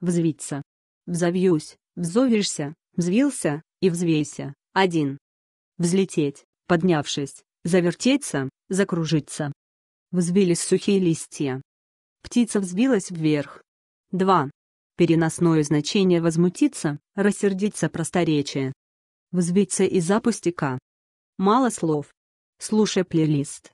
взвиться. Взовьюсь, взовишься, взвился, и взвейся, один. Взлететь, поднявшись, завертеться, закружиться. Взвились сухие листья. Птица взвилась вверх. 2. Переносное значение возмутиться, рассердиться просторечие. Взвиться из-за пустяка. Мало слов. Слушай плейлист.